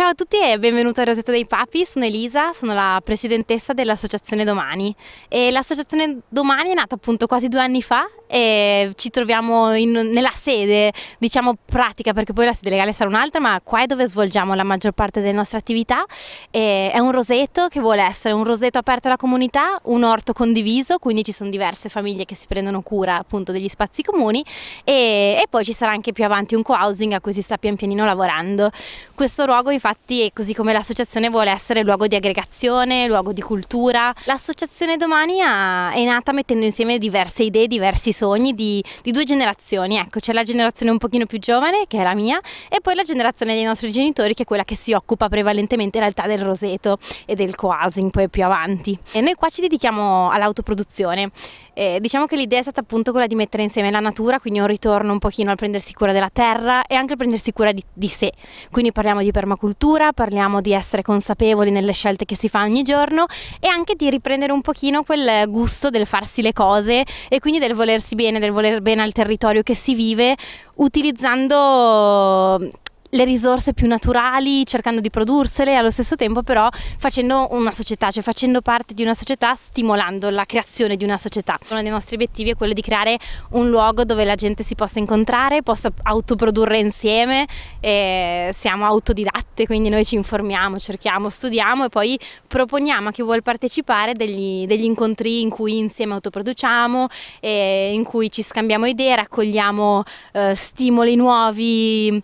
Ciao a tutti e benvenuti a Rosetta dei Papi, sono Elisa, sono la presidentessa dell'Associazione Domani e l'Associazione Domani è nata appunto quasi due anni fa e ci troviamo in, nella sede diciamo pratica perché poi la sede legale sarà un'altra ma qua è dove svolgiamo la maggior parte delle nostre attività e è un roseto che vuole essere un roseto aperto alla comunità, un orto condiviso quindi ci sono diverse famiglie che si prendono cura appunto degli spazi comuni e, e poi ci sarà anche più avanti un co-housing a cui si sta pian pianino lavorando. Questo luogo infatti infatti così come l'associazione vuole essere luogo di aggregazione, luogo di cultura. L'associazione Domani ha, è nata mettendo insieme diverse idee, diversi sogni di, di due generazioni, ecco c'è la generazione un pochino più giovane che è la mia e poi la generazione dei nostri genitori che è quella che si occupa prevalentemente in realtà del roseto e del coasing poi più avanti. E noi qua ci dedichiamo all'autoproduzione. Eh, diciamo che l'idea è stata appunto quella di mettere insieme la natura, quindi un ritorno un pochino al prendersi cura della terra e anche al prendersi cura di, di sé. Quindi parliamo di permacultura cultura, parliamo di essere consapevoli nelle scelte che si fa ogni giorno e anche di riprendere un pochino quel gusto del farsi le cose e quindi del volersi bene, del voler bene al territorio che si vive utilizzando le risorse più naturali, cercando di prodursele e allo stesso tempo però facendo una società, cioè facendo parte di una società, stimolando la creazione di una società. Uno dei nostri obiettivi è quello di creare un luogo dove la gente si possa incontrare, possa autoprodurre insieme, siamo autodidatte, quindi noi ci informiamo, cerchiamo, studiamo e poi proponiamo a chi vuole partecipare degli, degli incontri in cui insieme autoproduciamo, in cui ci scambiamo idee, raccogliamo eh, stimoli nuovi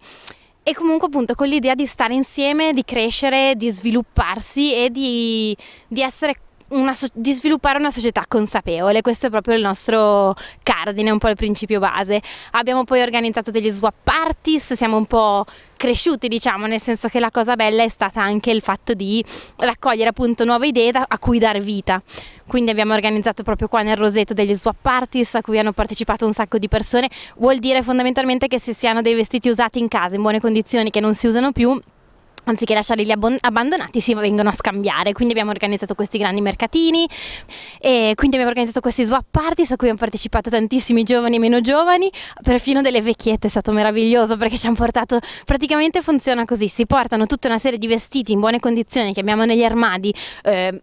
e comunque appunto con l'idea di stare insieme, di crescere, di svilupparsi e di, di essere una, di sviluppare una società consapevole, questo è proprio il nostro cardine, un po' il principio base. Abbiamo poi organizzato degli swap parties, siamo un po' cresciuti diciamo, nel senso che la cosa bella è stata anche il fatto di raccogliere appunto nuove idee da, a cui dar vita. Quindi abbiamo organizzato proprio qua nel Roseto degli swap parties a cui hanno partecipato un sacco di persone, vuol dire fondamentalmente che se si hanno dei vestiti usati in casa in buone condizioni che non si usano più, anziché lasciarli lì abbandonati, si vengono a scambiare. Quindi abbiamo organizzato questi grandi mercatini e quindi abbiamo organizzato questi swap parties a cui hanno partecipato tantissimi giovani e meno giovani, perfino delle vecchiette, è stato meraviglioso perché ci hanno portato, praticamente funziona così, si portano tutta una serie di vestiti in buone condizioni che abbiamo negli armadi. Eh,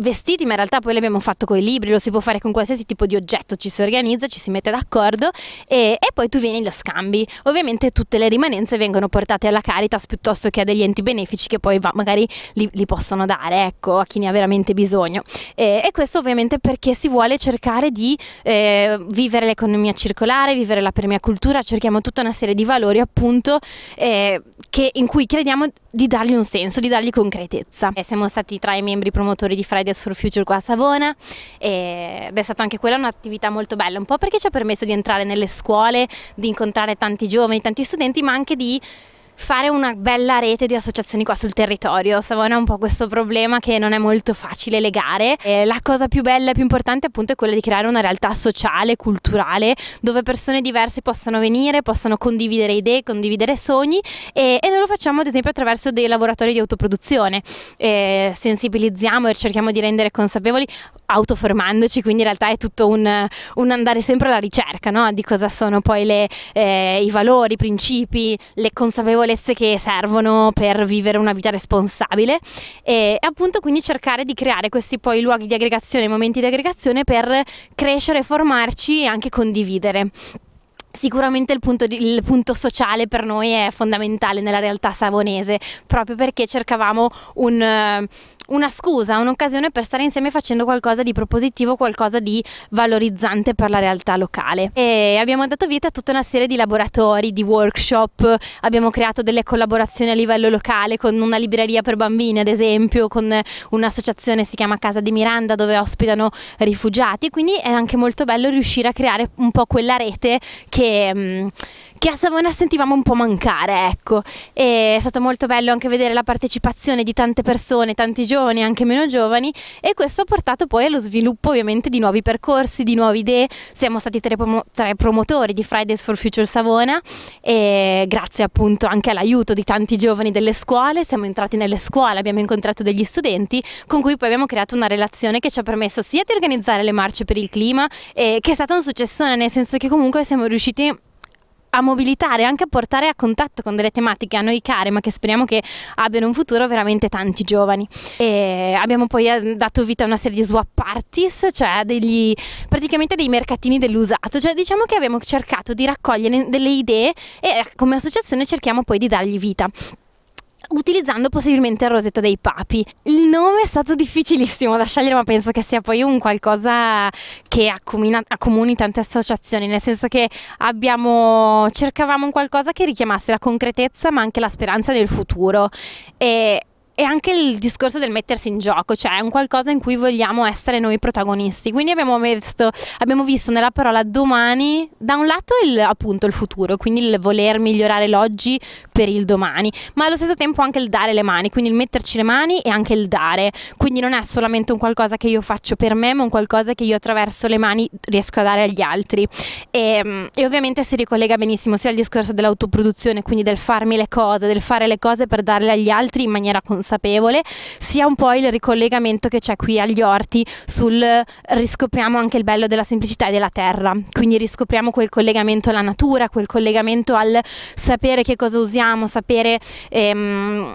vestiti, ma in realtà poi l'abbiamo fatto con i libri, lo si può fare con qualsiasi tipo di oggetto, ci si organizza, ci si mette d'accordo e, e, poi tu vieni lo scambi. Ovviamente tutte le rimanenze vengono portate alla Caritas piuttosto che a degli enti benefici che poi va, magari li, li, possono dare, ecco, a chi ne ha veramente bisogno. E, e questo ovviamente perché si vuole cercare di eh, vivere l'economia circolare, vivere la permiacultura, cerchiamo tutta una serie di valori appunto eh, che, in cui crediamo di dargli un senso, di dargli concretezza. E siamo stati tra i membri promotori di Friday Fridays for Future qua a Savona ed è stata anche quella un'attività molto bella, un po' perché ci ha permesso di entrare nelle scuole, di incontrare tanti giovani, tanti studenti, ma anche di fare una bella rete di associazioni qua sul territorio. Savona ha un po' questo problema che non è molto facile legare. Eh, la cosa più bella e più importante appunto è quella di creare una realtà sociale, culturale, dove persone diverse possano venire, possano condividere idee, condividere sogni e, e noi lo facciamo ad esempio attraverso dei lavoratori di autoproduzione. Eh, sensibilizziamo e cerchiamo di rendere consapevoli autoformandoci, quindi in realtà è tutto un, un andare sempre alla ricerca no? di cosa sono poi le, eh, i valori, i principi, le consapevolezze consapevolezze che servono per vivere una vita responsabile e appunto quindi cercare di creare questi poi luoghi di aggregazione, momenti di aggregazione per crescere, formarci e anche condividere. Sicuramente il punto, di, il punto, sociale per noi è fondamentale nella realtà savonese, proprio perché cercavamo un, eh, una scusa, un'occasione per stare insieme facendo qualcosa di propositivo, qualcosa di valorizzante per la realtà locale. E abbiamo dato vita a tutta una serie di laboratori, di workshop, abbiamo creato delle collaborazioni a livello locale con una libreria per bambini, ad esempio, con un'associazione si chiama Casa di Miranda dove ospitano rifugiati, quindi è anche molto bello riuscire a creare un po' quella rete che que, mm, che a Savona sentivamo un po' mancare, ecco. E è stato molto bello anche vedere la partecipazione di tante persone, tanti giovani, anche meno giovani, e questo ha portato poi allo sviluppo ovviamente di nuovi percorsi, di nuove idee. Siamo stati tra i, prom tra promotori di Fridays for Future Savona e grazie appunto anche all'aiuto di tanti giovani delle scuole, siamo entrati nelle scuole, abbiamo incontrato degli studenti con cui poi abbiamo creato una relazione che ci ha permesso sia di organizzare le marce per il clima, eh, che è stato un successone, nel senso che comunque siamo riusciti a mobilitare, anche a portare a contatto con delle tematiche a noi care, ma che speriamo che abbiano un futuro veramente tanti giovani. E abbiamo poi eh, dato vita a una serie di swap parties, cioè degli, praticamente dei mercatini dell'usato, cioè diciamo che abbiamo cercato di raccogliere delle idee e come associazione cerchiamo poi di dargli vita utilizzando possibilmente il rosetto dei papi. Il nome è stato difficilissimo da scegliere, ma penso che sia poi un qualcosa che accomuna, accomuni tante associazioni, nel senso che abbiamo, cercavamo un qualcosa che richiamasse la concretezza ma anche la speranza del futuro. E e anche il discorso del mettersi in gioco, cioè è un qualcosa in cui vogliamo essere noi protagonisti. Quindi abbiamo visto, abbiamo visto nella parola domani, da un lato il, appunto il futuro, quindi il voler migliorare l'oggi per il domani, ma allo stesso tempo anche il dare le mani, quindi il metterci le mani e anche il dare. Quindi non è solamente un qualcosa che io faccio per me, ma un qualcosa che io attraverso le mani riesco a dare agli altri. E, mm, e ovviamente si ricollega benissimo sia al discorso dell'autoproduzione, quindi del farmi le cose, del fare le cose per darle agli altri in maniera consapevole consapevole, sia un po' il ricollegamento che c'è qui agli orti sul eh, riscopriamo anche il bello della semplicità e della terra, quindi riscopriamo quel collegamento alla natura, quel collegamento al sapere che cosa usiamo, sapere... Ehm,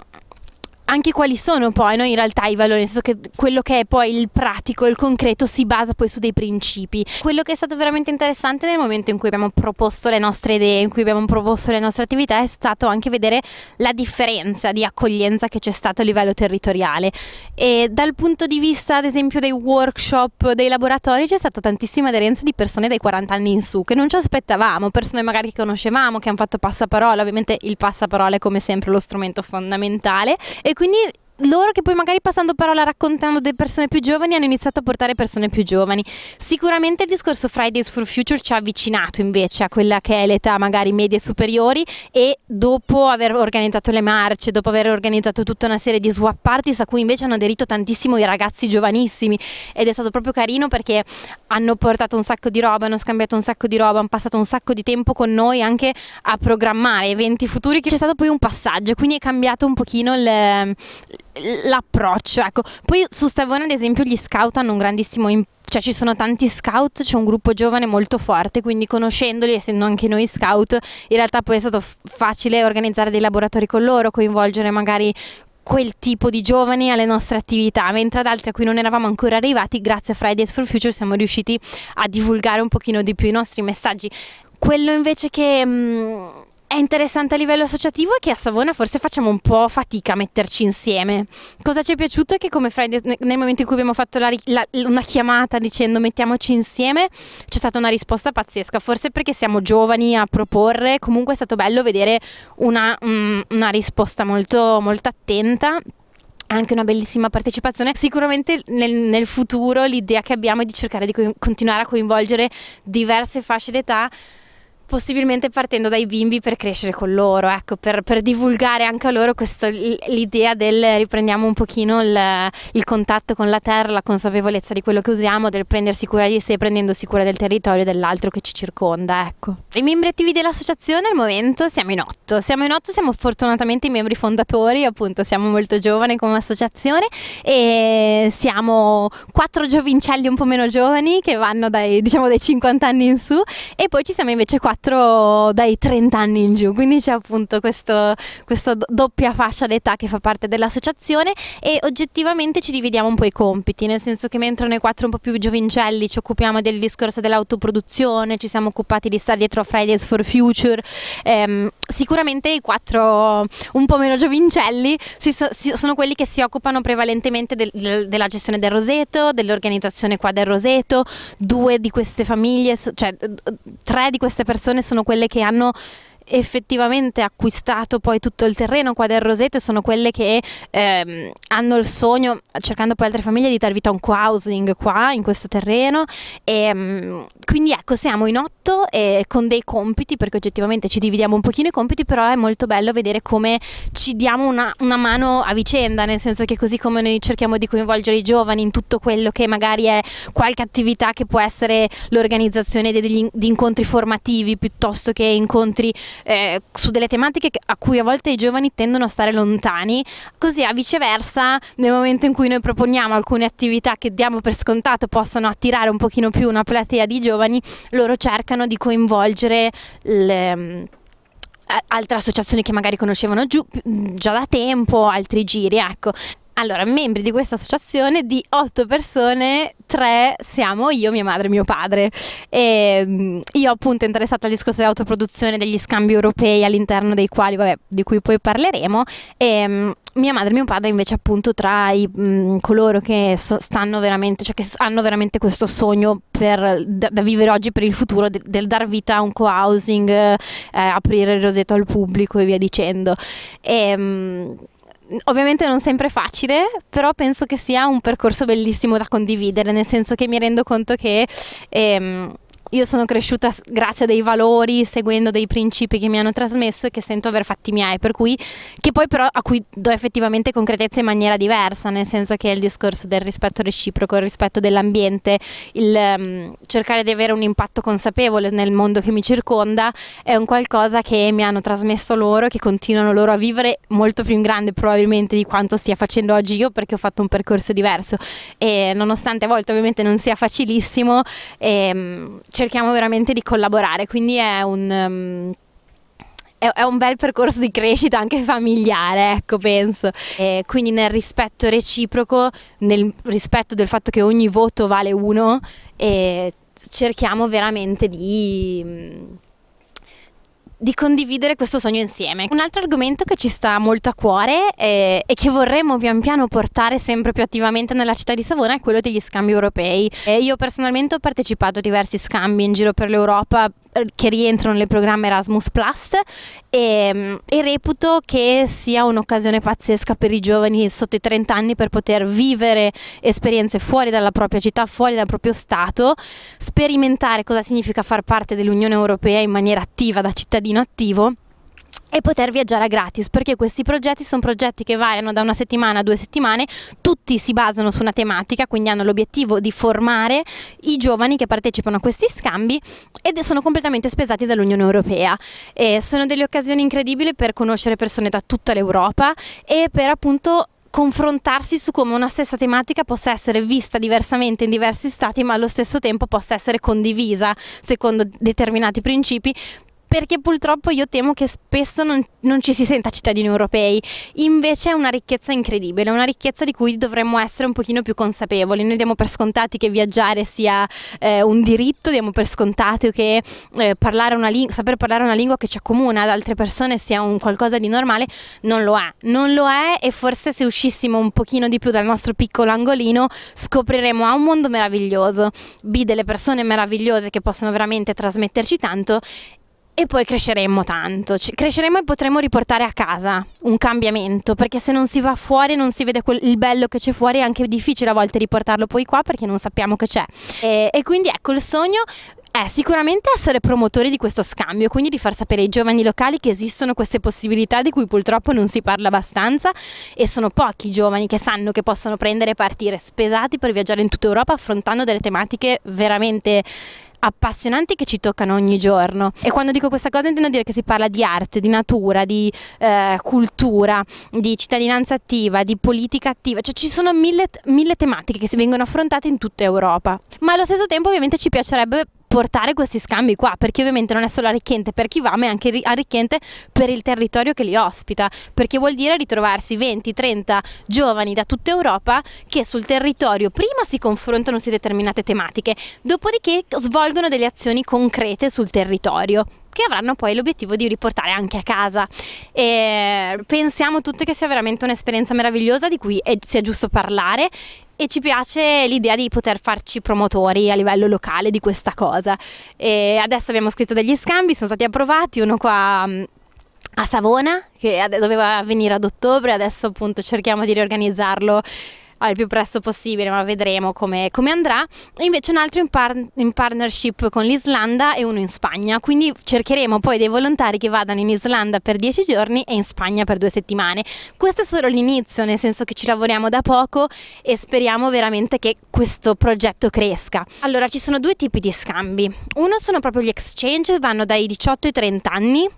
anche quali sono poi no, in realtà i valori, nel senso che quello che è poi il pratico, il concreto si basa poi su dei principi. Quello che è stato veramente interessante nel momento in cui abbiamo proposto le nostre idee, in cui abbiamo proposto le nostre attività, è stato anche vedere la differenza di accoglienza che c'è stata a livello territoriale. E dal punto di vista ad esempio dei workshop, dei laboratori, c'è stata tantissima aderenza di persone dai 40 anni in su che non ci aspettavamo, persone magari che conoscevamo, che hanno fatto passaparola, ovviamente il passaparola è come sempre lo strumento fondamentale. E quindi loro che poi magari passando parola raccontando delle persone più giovani hanno iniziato a portare persone più giovani. Sicuramente il discorso Fridays for Future ci ha avvicinato invece a quella che è l'età magari medie superiori e dopo aver organizzato le marce, dopo aver organizzato tutta una serie di swap parties a cui invece hanno aderito tantissimo i ragazzi giovanissimi ed è stato proprio carino perché hanno portato un sacco di roba, hanno scambiato un sacco di roba, hanno passato un sacco di tempo con noi anche a programmare eventi futuri. C'è stato poi un passaggio, quindi è cambiato un pochino l'approccio. Ecco. Poi su Stavone, ad esempio, gli scout hanno un grandissimo impatto cioè ci sono tanti scout, c'è un gruppo giovane molto forte, quindi conoscendoli, essendo anche noi scout, in realtà poi è stato facile organizzare dei laboratori con loro, coinvolgere magari quel tipo di giovani alle nostre attività, mentre ad altri a cui non eravamo ancora arrivati, grazie a Fridays for Future siamo riusciti a divulgare un pochino di più i nostri messaggi quello invece che mh, mm, è interessante a livello associativo e che a Savona forse facciamo un po' fatica a metterci insieme. Cosa ci è piaciuto è che come Friday, nel momento in cui abbiamo fatto la, la, una chiamata dicendo mettiamoci insieme, c'è stata una risposta pazzesca, forse perché siamo giovani a proporre, comunque è stato bello vedere una, um, una risposta molto, molto attenta anche una bellissima partecipazione. Sicuramente nel, nel futuro l'idea che abbiamo è di cercare di continuare a coinvolgere diverse fasce d'età possibilmente partendo dai bimbi per crescere con loro, ecco, per, per divulgare anche a loro l'idea del riprendiamo un pochino il, il, contatto con la terra, la consapevolezza di quello che usiamo, del prendersi cura di sé, prendendosi cura del territorio e dell'altro che ci circonda, ecco. I membri attivi dell'associazione al momento siamo in otto, siamo in otto, siamo fortunatamente i membri fondatori, appunto siamo molto giovani come associazione e siamo quattro giovincelli un po' meno giovani che vanno dai, diciamo, dai 50 anni in su e poi ci siamo invece quattro 24 dai 30 anni in giù, quindi c'è appunto questo, questa doppia fascia d'età che fa parte dell'associazione e oggettivamente ci dividiamo un po' i compiti, nel senso che mentre noi quattro un po' più giovincelli ci occupiamo del discorso dell'autoproduzione, ci siamo occupati di stare dietro a Fridays for Future, ehm, sicuramente i quattro un po' meno giovincelli si so, si, sono quelli che si occupano prevalentemente del, del, della gestione del roseto, dell'organizzazione qua del roseto, due di queste famiglie, cioè tre di queste persone persone sono quelle che hanno effettivamente acquistato poi tutto il terreno qua del Roseto e sono quelle che ehm, hanno il sogno, cercando poi altre famiglie, di dar vita a un co-housing qua in questo terreno. E, ehm, quindi ecco, siamo in otto e eh, con dei compiti, perché oggettivamente ci dividiamo un pochino i compiti, però è molto bello vedere come ci diamo una, una mano a vicenda, nel senso che così come noi cerchiamo di coinvolgere i giovani in tutto quello che magari è qualche attività che può essere l'organizzazione di incontri formativi piuttosto che incontri eh, su delle tematiche a cui a volte i giovani tendono a stare lontani, così a viceversa nel momento in cui noi proponiamo alcune attività che diamo per scontato possano attirare un pochino più una platea di giovani, loro cercano di coinvolgere le mm, altre associazioni che magari conoscevano giù, mm, già da tempo, altri giri, ecco. Allora, membri di questa associazione di otto persone tre siamo io, mia madre e mio padre. E ehm, io appunto interessata al discorso di autoproduzione degli scambi europei all'interno dei quali, vabbè, di cui poi parleremo. E, ehm, mia madre e mio padre invece appunto tra i, mh, coloro che, so, veramente, cioè che hanno veramente questo sogno per, da, da, vivere oggi per il futuro de, del dar vita a un co-housing eh, aprire il roseto al pubblico e via dicendo e, ehm, mh, Ovviamente non sempre facile, però penso che sia un percorso bellissimo da condividere, nel senso che mi rendo conto che... Ehm, io sono cresciuta grazie a dei valori, seguendo dei principi che mi hanno trasmesso e che sento aver fatti miei, per cui che poi però a cui do effettivamente concretezza in maniera diversa, nel senso che il discorso del rispetto reciproco, il rispetto dell'ambiente, il um, cercare di avere un impatto consapevole nel mondo che mi circonda è un qualcosa che mi hanno trasmesso loro, che continuano loro a vivere molto più in grande probabilmente di quanto stia facendo oggi io perché ho fatto un percorso diverso e nonostante a volte ovviamente non sia facilissimo ehm, cerchiamo veramente di collaborare, quindi è un... Um, è, un bel percorso di crescita anche familiare, ecco, penso. E quindi nel rispetto reciproco, nel rispetto del fatto che ogni voto vale uno, cerchiamo veramente di di condividere questo sogno insieme. Un altro argomento che ci sta molto a cuore e, eh, e che vorremmo pian piano portare sempre più attivamente nella città di Savona è quello degli scambi europei. E io personalmente ho partecipato a diversi scambi in giro per l'Europa che rientrano nel programma Erasmus Plus e, mm, e, reputo che sia un'occasione pazzesca per i giovani sotto i 30 anni per poter vivere esperienze fuori dalla propria città, fuori dal proprio stato, sperimentare cosa significa far parte dell'Unione Europea in maniera attiva da cittadino attivo e poter viaggiare gratis perché questi progetti sono progetti che variano da una settimana a due settimane, tutti si basano su una tematica, quindi hanno l'obiettivo di formare i giovani che partecipano a questi scambi ed sono completamente spesati dall'Unione Europea. E sono delle occasioni incredibili per conoscere persone da tutta l'Europa e per appunto confrontarsi su come una stessa tematica possa essere vista diversamente in diversi stati ma allo stesso tempo possa essere condivisa secondo determinati principi perché purtroppo io temo che spesso non, non, ci si senta cittadini europei, invece è una ricchezza incredibile, una ricchezza di cui dovremmo essere un pochino più consapevoli, noi diamo per scontati che viaggiare sia eh, un diritto, diamo per scontato che eh, parlare saper parlare una lingua che ci accomuna ad altre persone sia un qualcosa di normale, non lo è, non lo è e forse se uscissimo un pochino di più dal nostro piccolo angolino scopriremo a ah, un mondo meraviglioso, B delle persone meravigliose che possono veramente trasmetterci tanto e poi cresceremmo tanto, cresceremo e potremo riportare a casa un cambiamento, perché se non si va fuori non si vede quel, il bello che c'è fuori, è anche difficile a volte riportarlo poi qua perché non sappiamo che c'è. E, e quindi ecco il sogno è sicuramente essere promotori di questo scambio, quindi di far sapere ai giovani locali che esistono queste possibilità di cui purtroppo non si parla abbastanza e sono pochi i giovani che sanno che possono prendere e partire spesati per viaggiare in tutta Europa affrontando delle tematiche veramente appassionanti che ci toccano ogni giorno e quando dico questa cosa intendo dire che si parla di arte, di natura, di eh, cultura, di cittadinanza attiva, di politica attiva, cioè ci sono mille, mille tematiche che si vengono affrontate in tutta Europa, ma allo stesso tempo ovviamente ci piacerebbe portare questi scambi qua, perché ovviamente non è solo arricchente per chi va, ma è anche arricchente per il territorio che li ospita, perché vuol dire ritrovarsi 20-30 giovani da tutta Europa che sul territorio prima si confrontano su determinate tematiche, dopodiché svolgono delle azioni concrete sul territorio che avranno poi l'obiettivo di riportare anche a casa. E pensiamo tutte che sia veramente un'esperienza meravigliosa di cui è, sia giusto parlare e ci piace l'idea di poter farci promotori a livello locale di questa cosa. E adesso abbiamo scritto degli scambi, sono stati approvati, uno qua mm, a Savona che doveva venire ad ottobre, adesso appunto cerchiamo di riorganizzarlo al più presto possibile, ma vedremo come, come andrà. E invece un altro in, par in, partnership con l'Islanda e uno in Spagna, quindi cercheremo poi dei volontari che vadano in Islanda per 10 giorni e in Spagna per due settimane. Questo è solo l'inizio, nel senso che ci lavoriamo da poco e speriamo veramente che questo progetto cresca. Allora ci sono due tipi di scambi, uno sono proprio gli exchange, vanno dai 18 ai 30 anni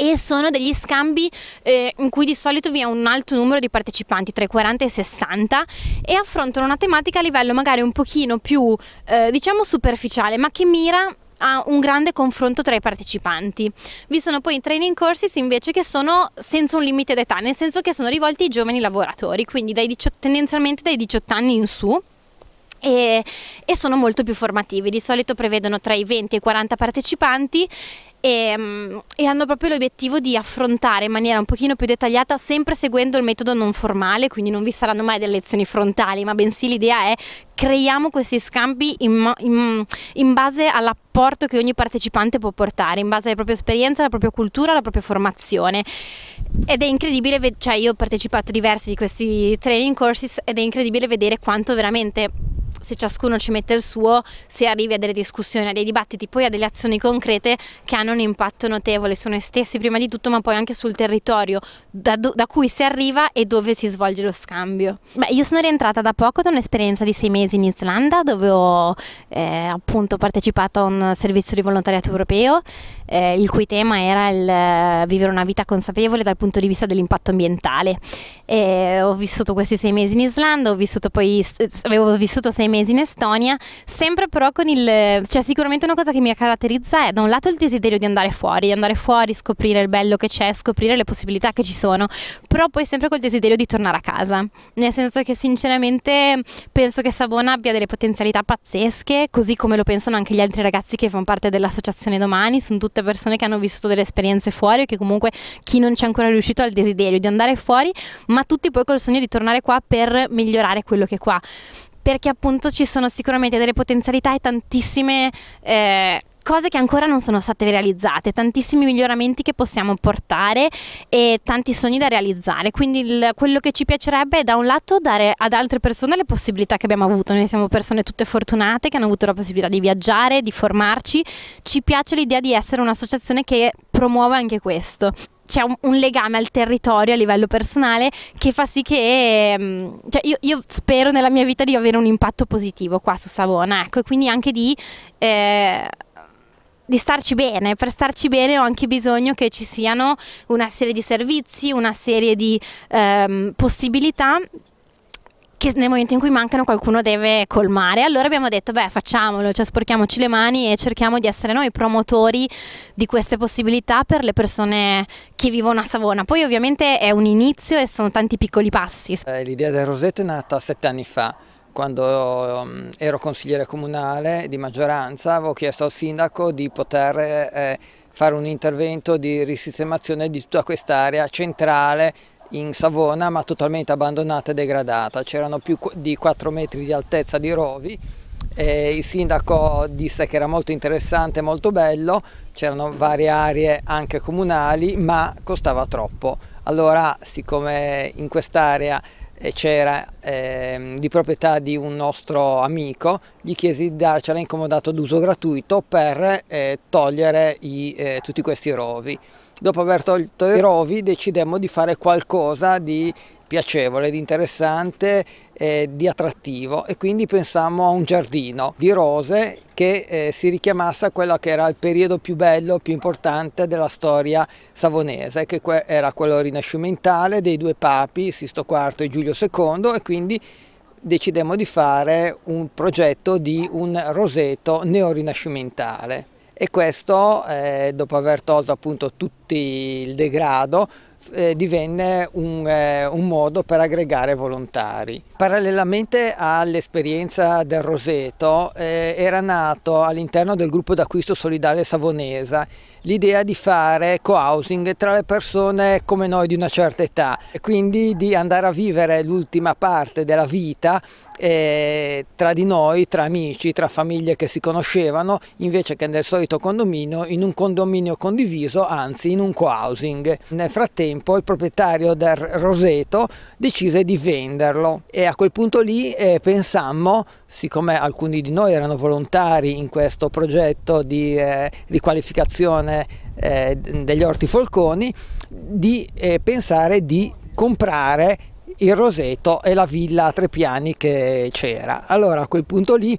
e sono degli scambi eh, in cui di solito vi è un alto numero di partecipanti, tra i 40 e i 60, e affrontano una tematica a livello magari un pochino più, eh, diciamo, superficiale, ma che mira a un grande confronto tra i partecipanti. Vi sono poi i training courses invece che sono senza un limite d'età, nel senso che sono rivolti ai giovani lavoratori, quindi dai 18, tendenzialmente dai 18 anni in su. E, e, sono molto più formativi. Di solito prevedono tra i 20 e i 40 partecipanti e, mm, e, hanno proprio l'obiettivo di affrontare in maniera un pochino più dettagliata sempre seguendo il metodo non formale, quindi non vi saranno mai delle lezioni frontali, ma bensì l'idea è creiamo questi scambi in, in, in base all'apporto che ogni partecipante può portare, in base alla propria esperienza, alla propria cultura, alla propria formazione. Ed è incredibile, cioè io ho partecipato a diversi di questi training courses ed è incredibile vedere quanto veramente se ciascuno ci mette il suo si arrivi a delle discussioni, a dei dibattiti, poi a delle azioni concrete che hanno un impatto notevole su noi stessi prima di tutto ma poi anche sul territorio da, da cui si arriva e dove si svolge lo scambio. Beh, io sono rientrata da poco da un'esperienza di sei mesi in Islanda dove ho eh, appunto partecipato a un servizio di volontariato europeo eh, il cui tema era il eh, vivere una vita consapevole dal punto di vista dell'impatto ambientale. E ho vissuto questi sei mesi in Islanda, vissuto poi, avevo vissuto sei mesi in Estonia, sempre però con il... cioè sicuramente una cosa che mi caratterizza è da un lato il desiderio di andare fuori, di andare fuori, scoprire il bello che c'è, scoprire le possibilità che ci sono, però poi sempre col desiderio di tornare a casa, nel senso che sinceramente penso che Savona abbia delle potenzialità pazzesche, così come lo pensano anche gli altri ragazzi che fanno parte dell'associazione domani, sono tutte tutte persone che hanno vissuto delle esperienze fuori o che comunque chi non c'è ancora riuscito ha il desiderio di andare fuori, ma tutti poi col sogno di tornare qua per migliorare quello che è qua perché appunto ci sono sicuramente delle potenzialità e tantissime eh, cose che ancora non sono state realizzate, tantissimi miglioramenti che possiamo portare e tanti sogni da realizzare, quindi il, quello che ci piacerebbe è da un lato dare ad altre persone le possibilità che abbiamo avuto, noi siamo persone tutte fortunate che hanno avuto la possibilità di viaggiare, di formarci, ci piace l'idea di essere un'associazione che promuove anche questo c'è un, un, legame al territorio a livello personale che fa sì che mm, cioè io, io, spero nella mia vita di avere un impatto positivo qua su Savona, ecco, e quindi anche di eh, di starci bene, per starci bene ho anche bisogno che ci siano una serie di servizi, una serie di ehm, possibilità che nel momento in cui mancano qualcuno deve colmare. Allora abbiamo detto, beh, facciamolo, cioè sporchiamoci le mani e cerchiamo di essere noi promotori di queste possibilità per le persone che vivono a Savona. Poi ovviamente è un inizio e sono tanti piccoli passi. Eh, l'idea del Rosetto è nata sette anni fa quando um, ero consigliere comunale di maggioranza avevo chiesto al sindaco di poter eh, fare un intervento di risistemazione di tutta quest'area centrale in Savona ma totalmente abbandonata e degradata. C'erano più di 4 metri di altezza di rovi e il sindaco disse che era molto interessante, molto bello, c'erano varie aree anche comunali ma costava troppo. Allora siccome in quest'area c'era eh, di proprietà di un nostro amico, gli chiesi di darcela in comodato d'uso gratuito per eh, togliere i, eh, tutti questi rovi. Dopo aver tolto i rovi decidemmo di fare qualcosa di piacevole, di interessante, eh, di attrattivo e quindi pensammo a un giardino di rose che eh, si richiamasse a quello che era il periodo più bello, più importante della storia savonese, che que era quello rinascimentale dei due papi, Sisto IV e Giulio II e quindi decidemmo di fare un progetto di un roseto neorinascimentale e questo eh, dopo aver tolto appunto tutto il degrado eh, divenne un, eh, un, modo per aggregare volontari. Parallelamente all'esperienza del Roseto eh, era nato all'interno del gruppo d'acquisto solidale Savonesa l'idea di fare co-housing tra le persone come noi di una certa età e quindi di andare a vivere l'ultima parte della vita eh, tra di noi, tra amici, tra famiglie che si conoscevano invece che nel solito condominio, in un condominio condiviso, anzi in un co-housing. Nel frattempo il proprietario del Roseto decise di venderlo e a quel punto lì eh, pensammo siccome alcuni di noi erano volontari in questo progetto di eh, riqualificazione eh, degli ortifolconi, di eh, pensare di comprare il Roseto e la villa a tre piani che c'era. Allora a quel punto lì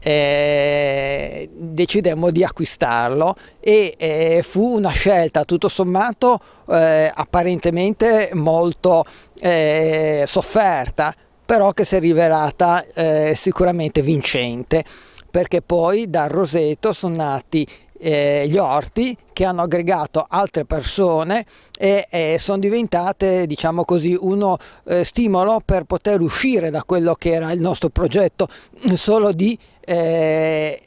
eh, decidemmo di acquistarlo e eh, fu una scelta tutto sommato eh, apparentemente molto eh, sofferta però che si è rivelata eh, sicuramente vincente perché poi dal roseto sono nati eh, gli orti che hanno aggregato altre persone e, e sono diventate diciamo così uno eh, stimolo per poter uscire da quello che era il nostro progetto solo di eh,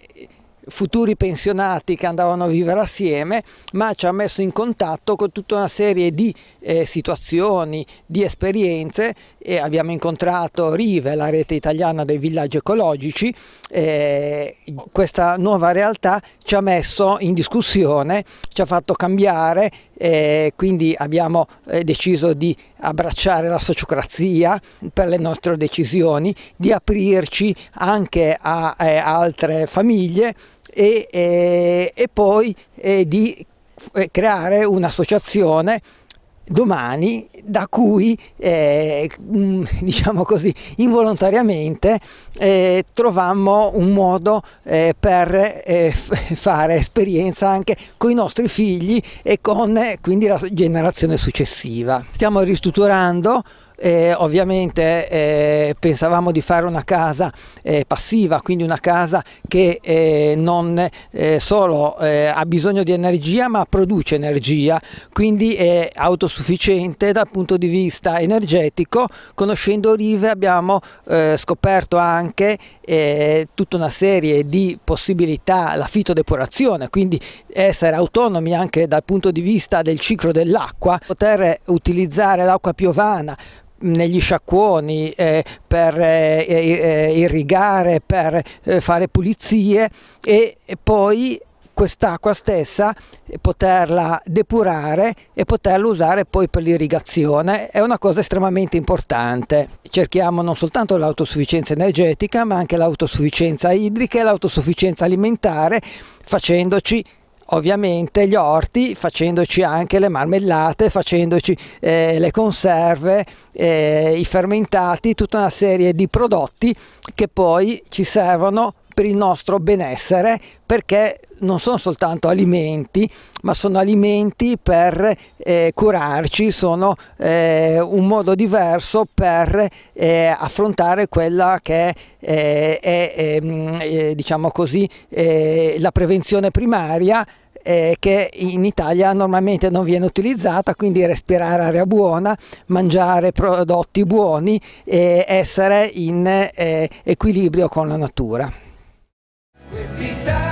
futuri pensionati che andavano a vivere assieme, ma ci ha messo in contatto con tutta una serie di eh, situazioni, di esperienze e abbiamo incontrato Rive, la rete italiana dei villaggi ecologici, eh, questa nuova realtà ci ha messo in discussione, ci ha fatto cambiare, eh, quindi abbiamo eh, deciso di abbracciare la sociocrazia per le nostre decisioni, di aprirci anche a eh, altre famiglie e, e, e poi eh, di eh, creare un'associazione domani da cui eh, mm, diciamo così involontariamente eh, trovammo un modo eh, per eh, fare esperienza anche con i nostri figli e con eh, quindi la generazione successiva stiamo ristrutturando eh, ovviamente eh, pensavamo di fare una casa eh, passiva, quindi una casa che eh, non eh, solo eh, ha bisogno di energia ma produce energia, quindi è autosufficiente dal punto di vista energetico. Conoscendo Rive abbiamo scoperto anche tutta una serie di possibilità, la fitodepurazione, quindi essere autonomi anche dal punto di vista del ciclo dell'acqua, poter utilizzare l'acqua piovana negli sciacquoni eh, per eh, eh, eh irrigare, per eh, fare pulizie e poi quest'acqua stessa poterla depurare e poterla usare poi per l'irrigazione è una cosa estremamente importante. Cerchiamo non soltanto l'autosufficienza energetica ma anche l'autosufficienza idrica e l'autosufficienza alimentare facendoci ovviamente gli orti facendoci anche le marmellate, facendoci eh, le conserve, eh, i fermentati, tutta una serie di prodotti che poi ci servono per il nostro benessere perché non sono soltanto alimenti, ma sono alimenti per eh, curarci, sono eh, un modo diverso per eh, affrontare quella che è, è mm, eh, diciamo così, eh, la prevenzione primaria eh, che in Italia normalmente non viene utilizzata, quindi respirare aria buona, mangiare prodotti buoni e essere in equilibrio con la natura. Cuestita